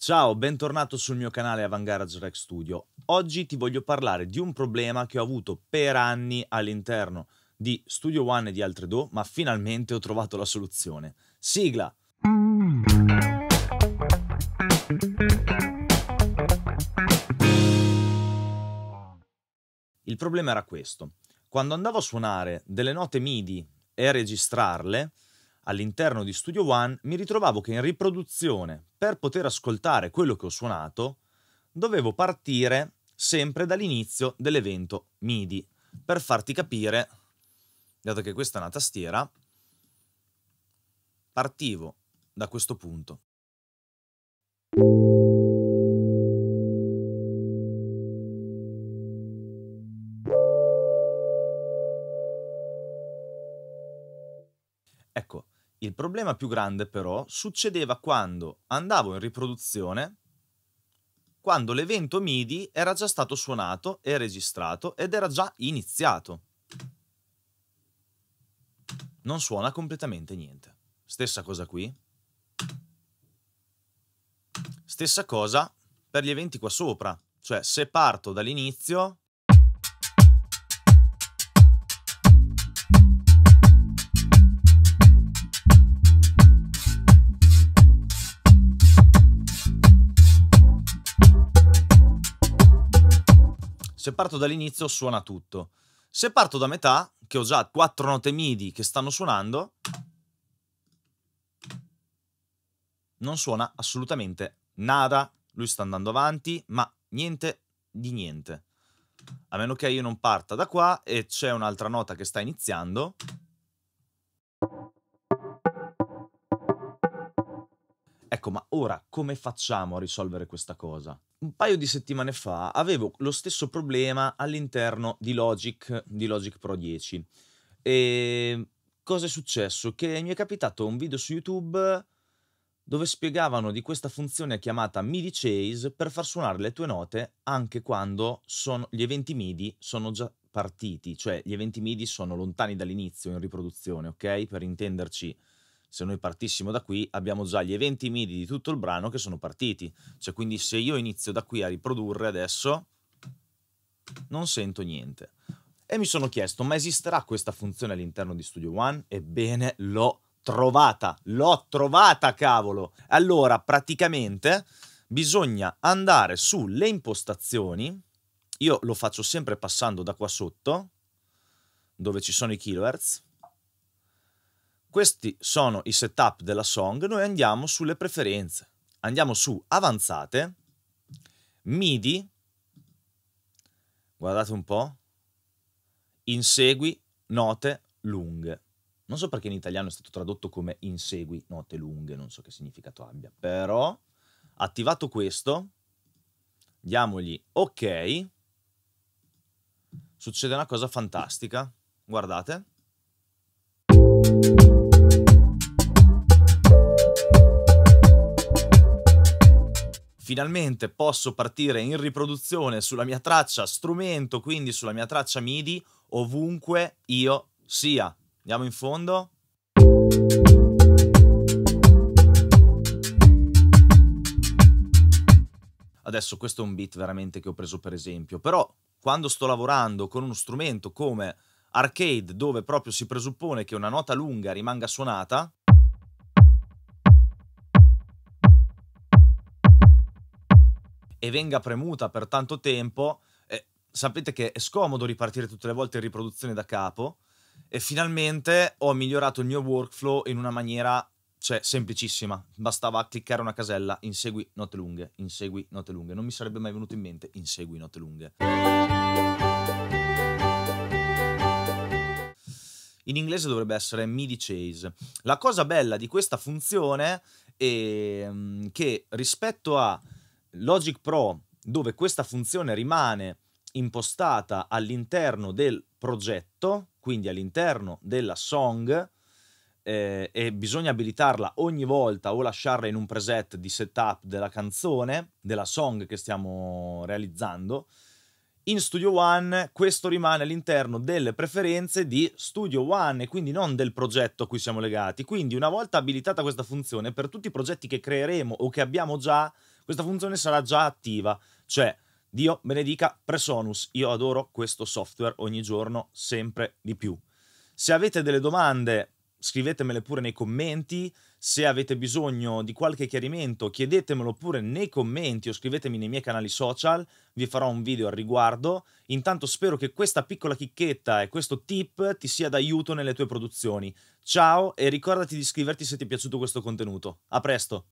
Ciao, bentornato sul mio canale Avangarage Rec Studio. Oggi ti voglio parlare di un problema che ho avuto per anni all'interno di Studio One e di altre do, ma finalmente ho trovato la soluzione. Sigla! Il problema era questo. Quando andavo a suonare delle note MIDI e a registrarle, all'interno di Studio One mi ritrovavo che in riproduzione, per poter ascoltare quello che ho suonato, dovevo partire sempre dall'inizio dell'evento MIDI, per farti capire, dato che questa è una tastiera, partivo da questo punto. Ecco, il problema più grande però succedeva quando andavo in riproduzione, quando l'evento MIDI era già stato suonato e registrato ed era già iniziato. Non suona completamente niente. Stessa cosa qui. Stessa cosa per gli eventi qua sopra. Cioè, se parto dall'inizio, Se parto dall'inizio suona tutto. Se parto da metà, che ho già quattro note MIDI che stanno suonando, non suona assolutamente nada. Lui sta andando avanti, ma niente di niente. A meno che io non parta da qua e c'è un'altra nota che sta iniziando Ecco, ma ora come facciamo a risolvere questa cosa? Un paio di settimane fa avevo lo stesso problema all'interno di Logic, di Logic Pro 10. E cosa è successo? Che mi è capitato un video su YouTube dove spiegavano di questa funzione chiamata MIDI Chase per far suonare le tue note anche quando sono, gli eventi MIDI sono già partiti, cioè gli eventi MIDI sono lontani dall'inizio in riproduzione, ok? Per intenderci se noi partissimo da qui, abbiamo già gli eventi MIDI di tutto il brano che sono partiti. Cioè, quindi se io inizio da qui a riprodurre adesso, non sento niente. E mi sono chiesto, ma esisterà questa funzione all'interno di Studio One? Ebbene, l'ho trovata, l'ho trovata, cavolo! Allora, praticamente bisogna andare sulle impostazioni, io lo faccio sempre passando da qua sotto, dove ci sono i kilohertz, questi sono i setup della song, noi andiamo sulle preferenze. Andiamo su avanzate, MIDI, guardate un po', insegui note lunghe. Non so perché in italiano è stato tradotto come insegui note lunghe, non so che significato abbia, però attivato questo, diamogli ok, succede una cosa fantastica, guardate. finalmente posso partire in riproduzione sulla mia traccia strumento, quindi sulla mia traccia MIDI, ovunque io sia. Andiamo in fondo. Adesso questo è un beat veramente che ho preso per esempio, però quando sto lavorando con uno strumento come arcade dove proprio si presuppone che una nota lunga rimanga suonata, e venga premuta per tanto tempo, eh, sapete che è scomodo ripartire tutte le volte in riproduzione da capo e finalmente ho migliorato il mio workflow in una maniera cioè, semplicissima. Bastava cliccare una casella, insegui note lunghe, insegui note lunghe. Non mi sarebbe mai venuto in mente insegui note lunghe. In inglese dovrebbe essere MIDI chase. La cosa bella di questa funzione è mm, che rispetto a Logic Pro, dove questa funzione rimane impostata all'interno del progetto, quindi all'interno della song, eh, e bisogna abilitarla ogni volta o lasciarla in un preset di setup della canzone, della song che stiamo realizzando, in Studio One questo rimane all'interno delle preferenze di Studio One e quindi non del progetto a cui siamo legati. Quindi una volta abilitata questa funzione, per tutti i progetti che creeremo o che abbiamo già, questa funzione sarà già attiva. Cioè, Dio benedica Presonus, io adoro questo software ogni giorno sempre di più. Se avete delle domande scrivetemele pure nei commenti, se avete bisogno di qualche chiarimento chiedetemelo pure nei commenti o scrivetemi nei miei canali social, vi farò un video al riguardo. Intanto spero che questa piccola chicchetta e questo tip ti sia d'aiuto nelle tue produzioni. Ciao e ricordati di iscriverti se ti è piaciuto questo contenuto. A presto!